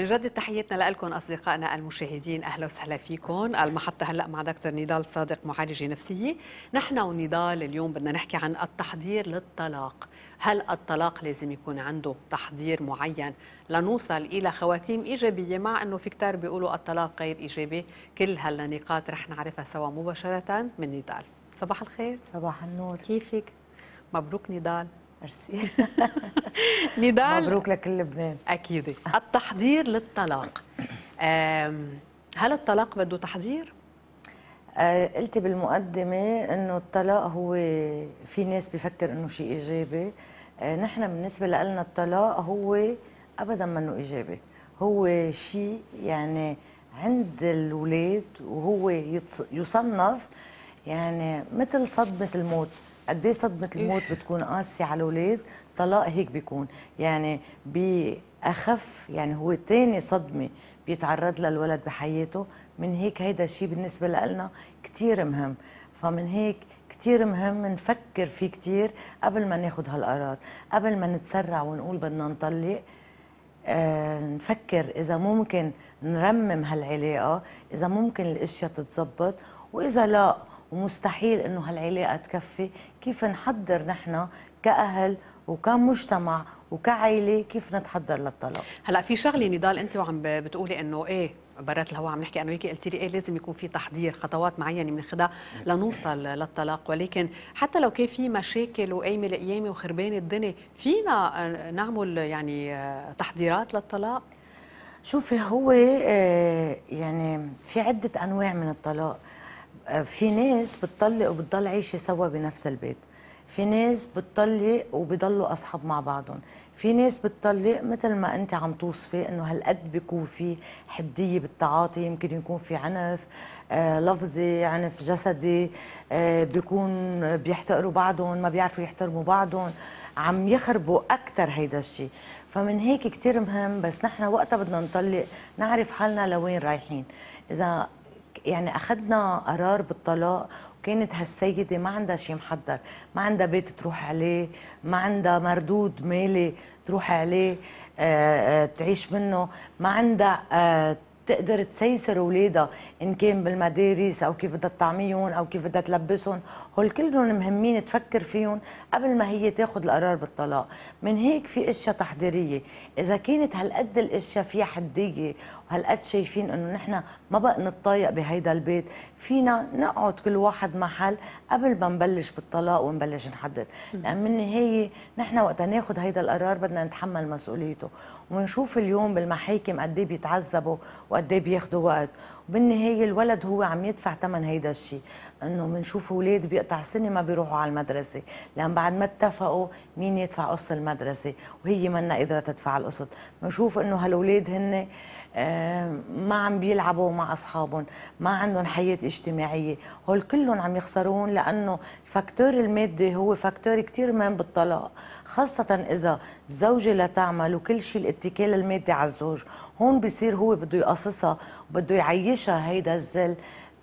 بنجدد تحياتنا لكم اصدقائنا المشاهدين اهلا وسهلا فيكم المحطه هلا مع دكتور نضال صادق معالجه نفسيه نحن ونضال اليوم بدنا نحكي عن التحضير للطلاق هل الطلاق لازم يكون عنده تحضير معين لنوصل الى خواتيم ايجابيه مع انه في كتار بيقولوا الطلاق غير ايجابي كل هالنقاط رح نعرفها سوا مباشره من نضال صباح الخير صباح النور كيفك مبروك نضال ميرسي نضال مبروك لكل لبنان اكيد التحضير للطلاق هل الطلاق بده تحضير؟ آه، قلت بالمقدمة انه الطلاق هو في ناس بفكر انه شيء ايجابي آه، نحن بالنسبة لنا الطلاق هو ابدا منه ايجابي هو شيء يعني عند الولاد وهو يصنف يعني مثل صدمة الموت قد ايه صدمه الموت إيه. بتكون قاسيه على الاولاد طلاق هيك بيكون يعني باخف يعني هو ثاني صدمه بيتعرض لها الولد بحياته من هيك هيدا الشيء بالنسبه لنا كثير مهم فمن هيك كثير مهم نفكر فيه كثير قبل ما ناخذ هالقرار قبل ما نتسرع ونقول بدنا نطلق آه نفكر إذا ممكن نرمم هالعلاقة إذا ممكن الأشياء تتزبط وإذا لا ومستحيل انه هالعلاقه تكفي كيف نحضر نحن كاهل وكمجتمع وكعائله كيف نتحضر للطلاق هلا في شغله نضال انت وعم بتقولي انه ايه برات الهواء عم نحكي انا وياكي قلت لي ايه لازم يكون في تحضير خطوات معينه بناخذها لنوصل للطلاق ولكن حتى لو كان في مشاكل وقايمه لقيامه وخربان الدنيا فينا نعمل يعني آه، تحضيرات للطلاق شوفي هو آه، يعني في عده انواع من الطلاق في ناس بتطلق وبتضل عايشه سوا بنفس البيت في ناس بتطلق وبيضلوا اصحاب مع بعضهم في ناس بتطلق مثل ما انت عم توصفي انه هالقد بيكون في حديه بالتعاطي يمكن يكون في عنف آه، لفظي عنف جسدي آه، بيكون بيحتقروا بعضهم ما بيعرفوا يحترموا بعضهم عم يخربوا اكثر هيدا الشيء فمن هيك كثير مهم بس نحن وقتها بدنا نطلق نعرف حالنا لوين رايحين اذا يعني اخذنا قرار بالطلاق وكانت هالسيده ما عندها شيء محضر ما عندها بيت تروح عليه ما عندها مردود مالي تروح عليه آآ آه، آآ آه، تعيش منه ما عندها آه، تقدر تسيسر اولادها ان كان بالمدارس او كيف بدها تطعميهم او كيف بدها تلبسهم هول كلهم مهمين تفكر فيهم قبل ما هي تاخذ القرار بالطلاق من هيك في اشياء تحضيريه اذا كانت هالقد الاشياء فيها حديه هالقد شايفين انه نحن ما بقى نتطايق بهيدا البيت فينا نقعد كل واحد محل قبل ما نبلش بالطلاق ونبلش نحدد لان يعني بالنهايه نحن وقت ناخذ هيدا القرار بدنا نتحمل مسؤوليته وبنشوف اليوم بالمحاكم قد ايه بيتعذبوا وقد ايه بياخذوا وقت وبالنهايه الولد هو عم يدفع ثمن هيدا الشيء انه بنشوف اولاد بيقطع سنه ما بيروحوا على المدرسه لان بعد ما اتفقوا مين يدفع قسط المدرسه وهي منا قادره تدفع القسط بنشوف انه هالاولاد هن ما عم بيلعبوا مع اصحابهم ما عندهم حياه اجتماعيه هول كلهم عم يخسرون لانه فاكتور المادي هو فاكتور كثير مهم بالطلاق خاصه اذا الزوجه لا تعمل وكل شيء الاتكال المادي على الزوج هون بصير هو بده يقصصها وبده يعيشها هيدا الزل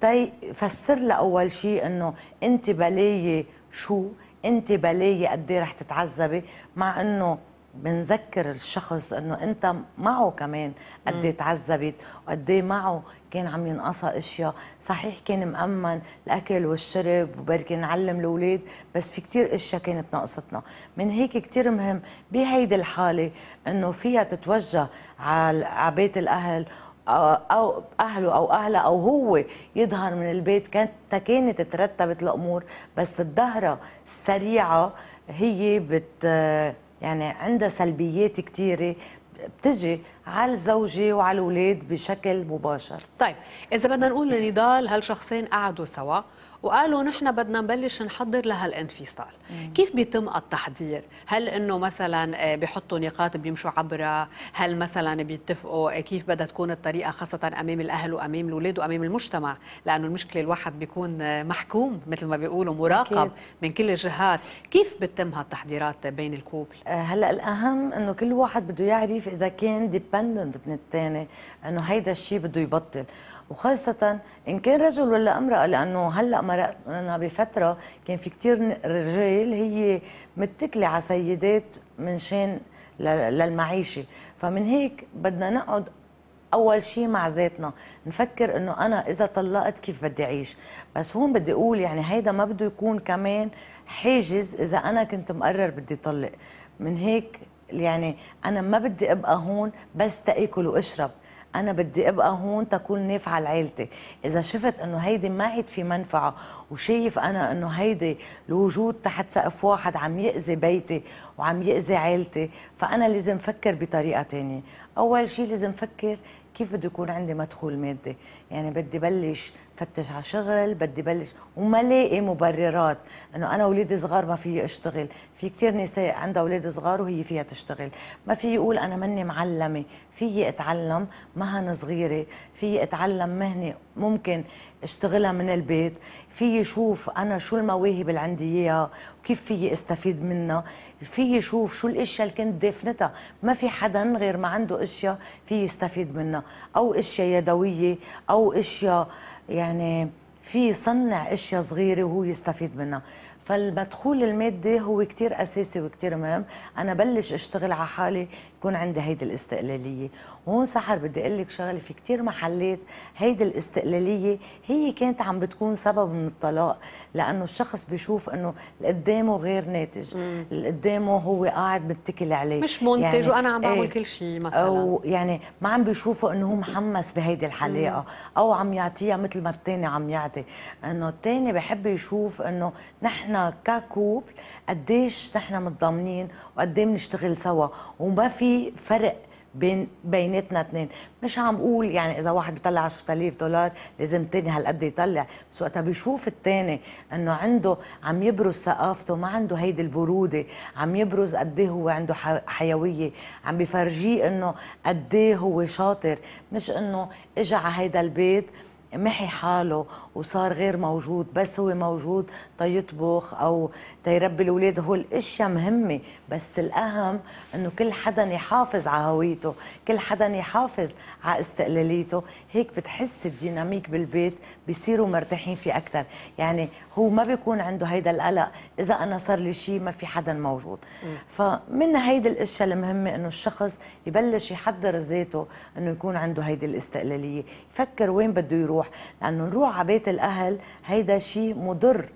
تي فسر لها اول شيء انه انت بلايه شو انت بلايه قد إيه رح تتعذبي مع انه بنذكر الشخص انه انت معه كمان قد تعذبت وقد إيه معه كان عم ينقصها اشياء صحيح كان مأمن الاكل والشرب وبركي نعلم الاولاد بس في كثير اشياء كانت ناقصتنا من هيك كثير مهم بهيدي الحاله انه فيها تتوجه على بيت الاهل او اهله او اهلها او هو يظهر من البيت كانت كانت ترتبت الامور بس الظهره السريعه هي بت يعني عندها سلبيات كتيرة بتجي على الزوجة وعلى الأولاد بشكل مباشر طيب إذا بدنا نقول لنضال هالشخصين قعدوا سوا وقالوا نحن بدنا نبلش نحضر لهالانفصال كيف بيتم التحضير هل انه مثلا آه، بيحطوا نقاط بيمشوا عبرها هل مثلا بيتفقوا آه، كيف بدها تكون الطريقه خاصه امام الاهل وامام الاولاد وامام المجتمع لانه المشكله الواحد بيكون آه، محكوم مثل ما بيقولوا مراقب أكيد. من كل الجهات كيف بتتم هالتحضيرات بين الكوبل هلا الاهم انه كل واحد بده يعرف اذا كان ديبندنت من الثاني انه هيدا الشيء بده يبطل وخاصة إن كان رجل ولا امرأة لأنه هلأ مرقنا بفترة كان في كتير رجال هي متكلة على سيدات من شان للمعيشة فمن هيك بدنا نقعد اول شيء مع ذاتنا نفكر انه انا اذا طلقت كيف بدي اعيش بس هون بدي اقول يعني هيدا ما بده يكون كمان حاجز اذا انا كنت مقرر بدي طلق من هيك يعني انا ما بدي ابقى هون بس تاكل واشرب انا بدي ابقى هون تكون نافعه لعائلتي اذا شفت انه هيدي ما عاد في منفعه وشايف انا انه هيدي الوجود تحت سقف واحد عم ياذي بيتي وعم ياذي عائلتي فانا لازم فكر بطريقه ثانيه اول شيء لازم فكر كيف بده يكون عندي مدخول مادي يعني بدي بلش فتش على شغل بدي بلش وما لاقي مبررات انه انا اولادي صغار ما في اشتغل في كثير نساء عندها اولاد صغار وهي فيها تشتغل ما في يقول انا مني معلمه في اتعلم مهن صغيره في اتعلم مهنه ممكن اشتغلها من البيت في يشوف انا شو المواهب اللي عندي اياها وكيف في استفيد منها في يشوف شو الاشياء اللي كنت دافنتها ما في حدا غير ما عنده اشياء في يستفيد منها او اشياء يدويه او اشياء يعني في يصنع اشياء صغيره وهو يستفيد منها فالمدخول المادي هو كتير أساسي وكتير مهم أنا بلش أشتغل على حالي يكون عندي هيدي الاستقلالية وهون سحر بدي أقول لك شغلة في كتير محلات هيدي الاستقلالية هي كانت عم بتكون سبب من الطلاق لأنه الشخص بيشوف أنه اللي قدامه غير ناتج اللي قدامه هو قاعد متكل عليه مش منتج يعني وأنا عم بعمل إيه. كل شيء مثلا أو يعني ما عم بيشوفه أنه هو محمس بهيدي الحلاقة أو عم يعطيها مثل ما التاني عم يعطي أنه التاني بحب يشوف أنه نحن نحن ككوبل قديش نحن متضامنين وقد ايه بنشتغل سوا وما في فرق بين بيناتنا اثنين مش عم بقول يعني اذا واحد بيطلع 10000 دولار لازم الثاني هالقد يطلع بس وقتها بيشوف الثاني انه عنده عم يبرز ثقافته ما عنده هيدي البروده عم يبرز قد إيه هو عنده حيويه عم بفرجيه انه قد إيه هو شاطر مش انه اجى على هيدا البيت محي حاله وصار غير موجود بس هو موجود تيطبخ او تيربي الاولاد هو الاشياء مهمه بس الاهم انه كل حدا يحافظ على هويته كل حدا يحافظ على استقلاليته هيك بتحس الديناميك بالبيت بيصيروا مرتاحين فيه اكثر يعني هو ما بيكون عنده هيدا القلق اذا انا صار لي شيء ما في حدا موجود فمن هيدي الاشياء المهمه انه الشخص يبلش يحضر ذاته انه يكون عنده هيدي الاستقلاليه يفكر وين بده يروح نروح لانه نروح على بيت الاهل هيدا شيء مضر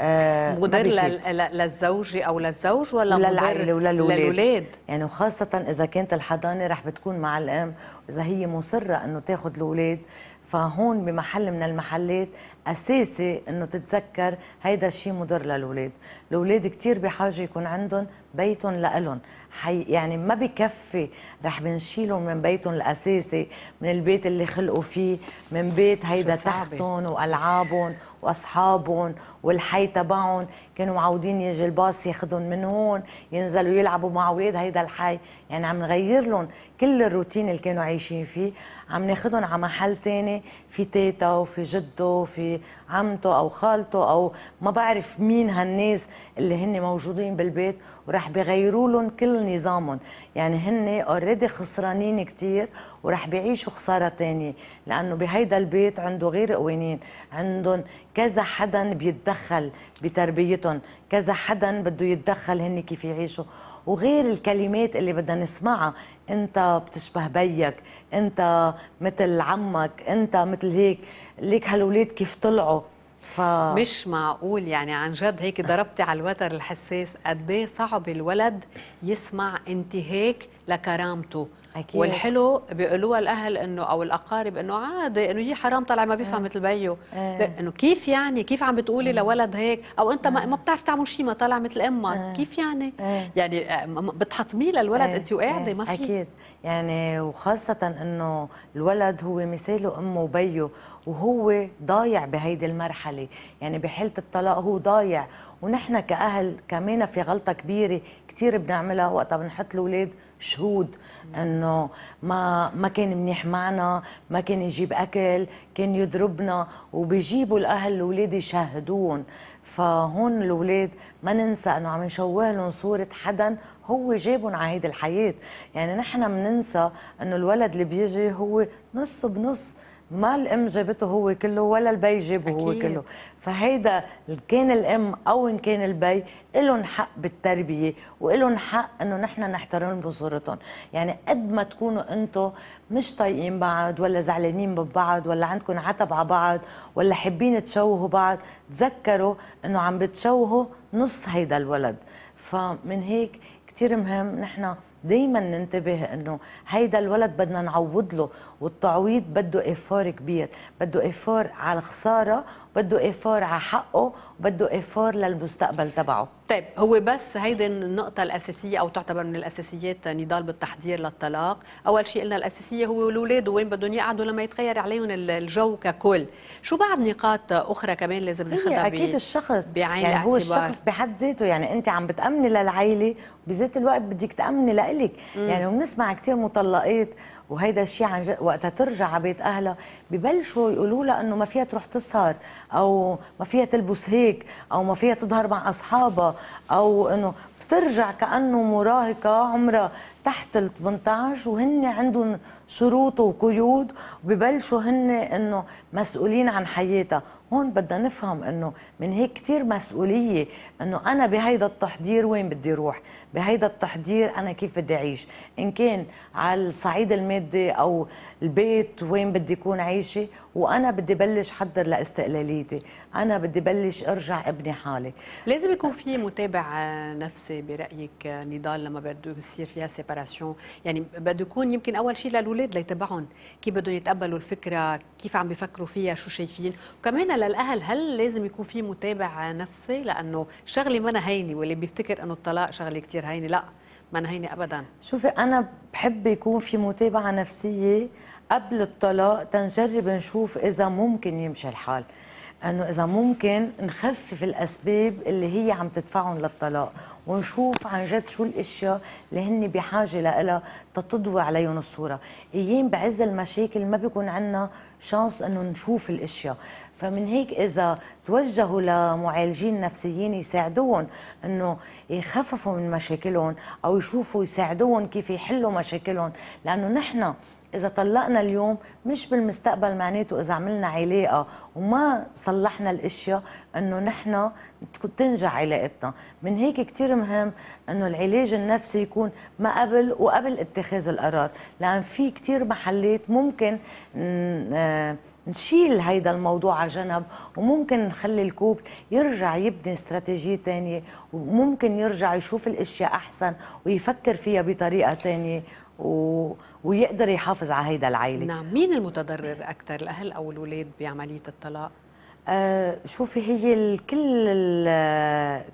آه مضر للزوجة أو للزوج ولا للعائلة وللولاد يعني وخاصة إذا كانت الحضانة رح بتكون مع الأم إذا هي مصرة أنه تاخذ الأولاد فهون بمحل من المحلات اساسي انه تتذكر هيدا الشيء مضر للاولاد الاولاد كثير بحاجه يكون عندهم بيتهم لإلهم حي يعني ما بكفي رح بنشيلهم من بيتهم الاساسي من البيت اللي خلقوا فيه من بيت هيدا تحتهم والعابهم واصحابهم والحي تبعهم كانوا معودين يجي الباص ياخذهم من هون ينزلوا يلعبوا مع اولاد هيدا الحي يعني عم نغير لهم كل الروتين اللي كانوا عايشين فيه عم ناخذهم على محل ثاني في تيتا وفي جده وفي عمته او خالته او ما بعرف مين هالناس اللي هن موجودين بالبيت وراح بغيروا لهم كل نظامهم يعني هن اوريدي خسرانين كثير وراح بيعيشوا خساره ثانيه لانه بهيدا البيت عنده غير قوانين عندهم كذا حدا بيتدخل بتربيتهم كذا حدا بده يتدخل هن كيف يعيشوا وغير الكلمات اللي بدنا نسمعها انت بتشبه بيك انت مثل عمك انت مثل هيك ليك هالولاد كيف طلعوا ف... مش معقول يعني عن جد هيك ضربتي على الوتر الحساس قد ايه صعب الولد يسمع انتهاك لكرامته أكيد. والحلو بيقولوها الاهل انه او الاقارب انه عادي انه هي حرام طلع ما بيفهم آه. مثل بيو آه. انه كيف يعني كيف عم بتقولي آه. لولد هيك او انت ما ما بتعرف تعمل شيء ما طلع مثل امك كيف يعني يعني بتحطميه للولد انت وقاعده ما في اكيد يعني وخاصة أنه الولد هو مثاله أمه وبيه وهو ضايع بهيدي المرحلة يعني بحالة الطلاق هو ضايع ونحن كأهل كمان في غلطة كبيرة كثير بنعملها وقتها بنحط الأولاد شهود إنه ما ما كان منيح معنا ما كان يجيب أكل كان يضربنا وبيجيبوا الأهل الأولاد يشاهدون فهون الأولاد ما ننسى إنه عم نشوه لهم صورة حدا هو جابهم على هيدي الحياة يعني نحن بننسى إنه الولد اللي بيجي هو نص بنص ما الام جابته هو كله ولا البي جابه هو كله فهيدا كان الام او ان كان البي لهم حق بالتربيه ولهم حق انه نحن نحترم بصورتهم يعني قد ما تكونوا انتم مش طايقين بعض ولا زعلانين ببعض ولا عندكم عتب على بعض ولا حابين تشوهوا بعض تذكروا انه عم بتشوهوا نص هيدا الولد فمن هيك كثير مهم نحن دايما ننتبه انه هيدا الولد بدنا نعوض له والتعويض بده افار كبير بده افار على خساره بده ايفور على حقه وبده ايفور للمستقبل تبعه طيب هو بس هيدي النقطة الأساسية أو تعتبر من الأساسيات نضال بالتحضير للطلاق، أول شيء قلنا الأساسية هو الأولاد وين بدهم يقعدوا لما يتغير عليهم الجو ككل، شو بعد نقاط أخرى كمان لازم ناخذها أكيد الشخص بعين يعني هو الشخص بحد ذاته يعني أنت عم بتأمني للعائلة وبذات الوقت بدك تأمني لإلك، يعني وبنسمع كثير مطلقات وهيدا الشيء عن جد وقتها ترجع على بيت اهلها ببلشوا يقولوا لها انه ما فيها تروح تسهر او ما فيها تلبس هيك او ما فيها تظهر مع اصحابها او انه بترجع كانه مراهقه عمرها تحت ال 18 وهن عندهم شروط وقيود وببلشوا هن انه مسؤولين عن حياتها هون بدنا نفهم انه من هيك كثير مسؤوليه انه انا بهيدا التحضير وين بدي اروح بهيدا التحضير انا كيف بدي اعيش ان كان على الصعيد المادي او البيت وين بدي اكون عايشه وانا بدي بلش حضر لاستقلاليتي انا بدي بلش ارجع ابني حالي لازم يكون في متابع نفسي برايك نضال لما بده يصير فيها سيبارات بريباراسيون يعني بده يكون يمكن اول شيء للاولاد ليتبعهم كيف بدهم يتقبلوا الفكره كيف عم بيفكروا فيها شو شايفين وكمان للاهل هل لازم يكون في متابع نفسي لانه شغلي منا هينه واللي بيفتكر انه الطلاق شغله كثير هينه لا ما هيني هينه ابدا شوفي انا بحب يكون في متابعه نفسيه قبل الطلاق تنجرب نشوف اذا ممكن يمشي الحال انه اذا ممكن نخفف الاسباب اللي هي عم تدفعهم للطلاق ونشوف عن جد شو الاشياء اللي هن بحاجه لها تتضوي عليهم الصوره ايام بعز المشاكل ما بيكون عندنا شانس انه نشوف الاشياء فمن هيك اذا توجهوا لمعالجين نفسيين يساعدوهم انه يخففوا من مشاكلهم او يشوفوا يساعدوهم كيف يحلوا مشاكلهم لانه نحن إذا طلقنا اليوم مش بالمستقبل معناته إذا عملنا علاقة وما صلحنا الأشياء إنه نحن تنجح علاقتنا، من هيك كتير مهم إنه العلاج النفسي يكون ما قبل وقبل اتخاذ القرار، لأن في كتير محلات ممكن آه، نشيل هيدا الموضوع على جنب وممكن نخلي الكوب يرجع يبني استراتيجية تانية وممكن يرجع يشوف الأشياء أحسن ويفكر فيها بطريقة تانية و ويقدر يحافظ على هيدا العائله نعم مين المتضرر اكثر الاهل او الاولاد بعمليه الطلاق آه شوفي هي الكل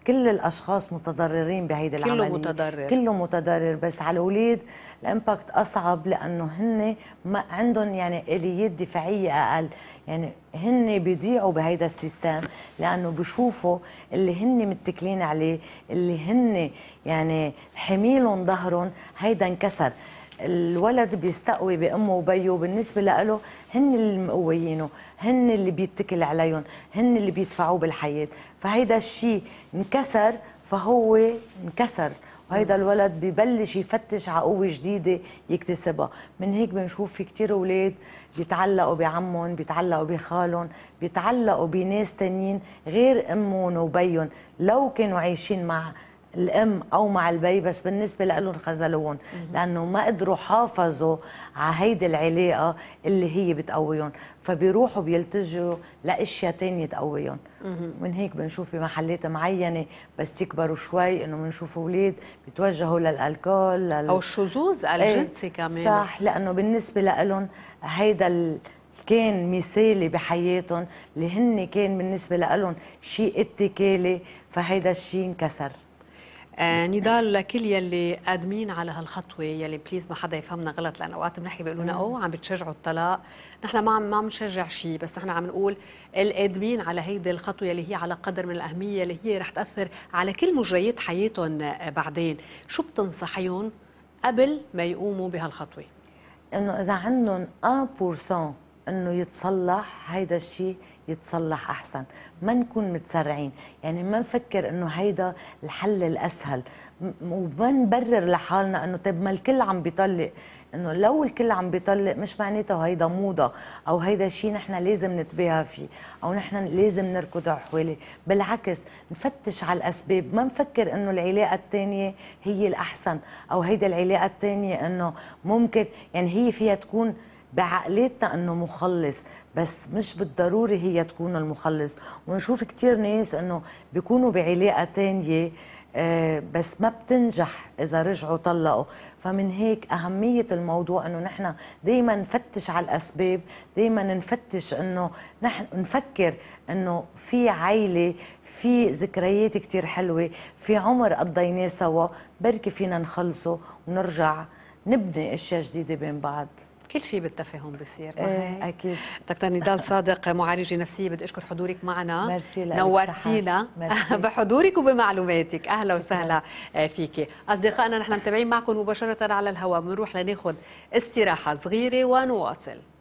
كل الاشخاص متضررين بهيدي العمليه كله متضرر كله متضرر بس على الاولاد الامباكت اصعب لانه هن ما عندهم يعني اليات دفاعيه اقل يعني هن بيضيعوا بهيدا السيستم لانه بشوفوا اللي هن متكلين عليه اللي هن يعني حميلهم ظهرهم هيدا انكسر الولد بيستقوي بامه وبيه وبالنسبه له هن اللي مقويينه هن اللي بيتكل عليهم هن اللي بيدفعوه بالحياه فهيدا الشيء انكسر فهو انكسر وهيدا الولد ببلش يفتش على قوة جديدة يكتسبها من هيك بنشوف في كثير أولاد بيتعلقوا بعمهم بيتعلقوا بخالهم بيتعلقوا بناس تانيين غير أمهم وبيهم لو كانوا عايشين مع الام او مع البي بس بالنسبه لهم خذلوهم لانه ما قدروا حافظوا على هيدي العلاقه اللي هي بتقويهم فبيروحوا بيلتجوا لاشياء ثانيه تقويهم من هيك بنشوف بمحلات معينه بس يكبروا شوي انه بنشوف اولاد بيتوجهوا للالكول لل... او الشذوذ إيه، الجنسي كمان صح لانه بالنسبه لهم هيدا ال... كان مثالي بحياتهم اللي هن كان بالنسبه لهم شيء اتكالي فهيدا الشيء انكسر آه، نضال لكل يلي قادمين على هالخطوه يلي بليز ما حدا يفهمنا غلط لانه اوقات بنحكي بيقولوا لنا اوه عم بتشجعوا الطلاق نحن ما عم ما عم نشجع شيء بس نحن عم نقول القادمين على هيدي الخطوه يلي هي على قدر من الاهميه اللي هي رح تاثر على كل مجريات حياتهم آه، بعدين شو بتنصحيهم قبل ما يقوموا بهالخطوه انه اذا عندهم 1% انه يتصلح هيدا الشيء يتصلح احسن ما نكون متسرعين يعني ما نفكر انه هيدا الحل الاسهل وما نبرر لحالنا انه طيب ما الكل عم بيطلق انه لو الكل عم بيطلق مش معناته هيدا موضه او هيدا شيء نحن لازم نتباهى فيه او نحن لازم نركض حواليه بالعكس نفتش على الاسباب ما نفكر انه العلاقه الثانيه هي الاحسن او هيدا العلاقه الثانيه انه ممكن يعني هي فيها تكون بعقليتنا انه مخلص بس مش بالضروري هي تكون المخلص ونشوف كثير ناس انه بيكونوا بعلاقه ثانيه آه، بس ما بتنجح اذا رجعوا طلقوا فمن هيك اهميه الموضوع انه نحن دائما نفتش على الاسباب دائما نفتش انه نحن نفكر انه في عائله في ذكريات كثير حلوه في عمر قضيناه سوا بركي فينا نخلصه ونرجع نبني اشياء جديده بين بعض كل شيء بالتفاهم بصير ايه اكيد دكتور نضال صادق معالجه نفسيه بدي اشكر حضورك معنا ميرسي نورتينا بحضورك وبمعلوماتك اهلا وسهلا آه، فيكي اصدقائنا نحن متابعين معكم مباشره على الهواء بنروح لناخذ استراحه صغيره ونواصل